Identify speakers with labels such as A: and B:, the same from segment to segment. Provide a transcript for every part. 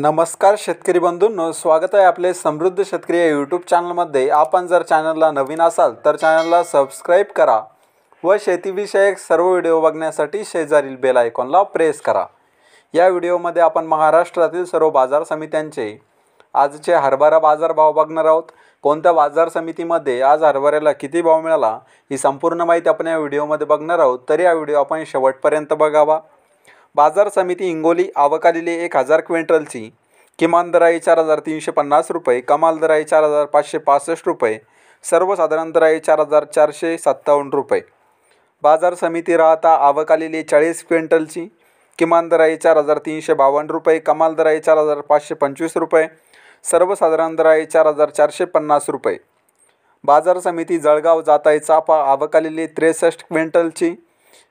A: नमस्कार शेतकरी बंधूंनो स्वागत आहे आपले समृद्ध शेतकरी या यूट्यूब चॅनलमध्ये आपण जर चॅनलला नवीन असाल तर चॅनलला सबस्क्राईब करा व शेतीविषयक सर्व व्हिडिओ बघण्यासाठी शेजारील बेल आयकॉनला प्रेस करा या व्हिडिओमध्ये आपण महाराष्ट्रातील सर्व बाजार समित्यांचे आजचे हरभरा भाव बघणार आहोत कोणत्या बाजार समितीमध्ये आज हरभऱ्याला किती भाव मिळाला ही संपूर्ण माहिती आपण या व्हिडिओमध्ये बघणार आहोत तरी हा व्हिडिओ आपण शेवटपर्यंत बघावा बाजार समिती हिंगोली आवकालेली एक हजार क्विंटलची किमान दर आहे चार हजार तीनशे पन्नास रुपये कमाल दर आहे चार हजार पाचशे पासष्ट रुपये सर्वसाधारण दर आहे चार हजार चारशे सत्तावन्न रुपये बाजार समिती राहता आवकालेली चाळीस क्विंटलची किमान दर आहे चार हजार तीनशे बावन्न रुपये कमाल दर आहे चार हजार पाचशे पंचवीस रुपये सर्वसाधारण दर आहे चार हजार चारशे पन्नास रुपये बाजार समिती जळगाव जात आहे चापा आवकालेली त्रेसष्ट क्विंटलची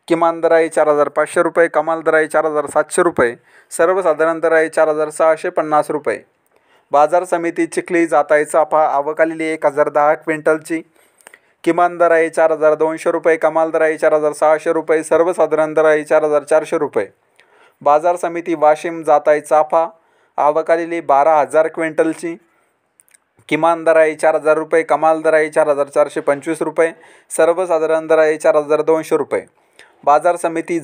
A: किमान दर आहे चार हजार पाचशे रुपये कमाल दर आहे चार हजार सातशे रुपये सर्वसाधारण दर आहे चार हजार सहाशे पन्नास रुपये बाजार समिती चिखली आहे चाफा आवक एक हजार दहा क्विंटलची किमान दर आहे चार हजार दोनशे रुपये कमाल दर आहे चार हजार सहाशे रुपये सर्वसाधारण दर आहे चार हजार चारशे रुपये बाजार समिती वाशिम आहे चाफा आवक बारा हजार क्विंटलची किमान दर आहे चार हजार रुपये कमाल दर आहे चार हजार चारशे पंचवीस रुपये सर्वसाधारण दर आहे चार हजार दोनशे रुपये बाजार समिती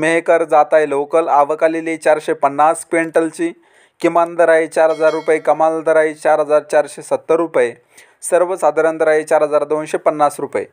A: मेहकर जाताय लोकल आवकालेली चारशे पन्नास क्विंटलची किमान दर आहे चार हजार रुपये कमाल दर आहे चार हजार चारशे सत्तर रुपये सर्वसाधारण दर आहे चार हजार दोनशे पन्नास रुपये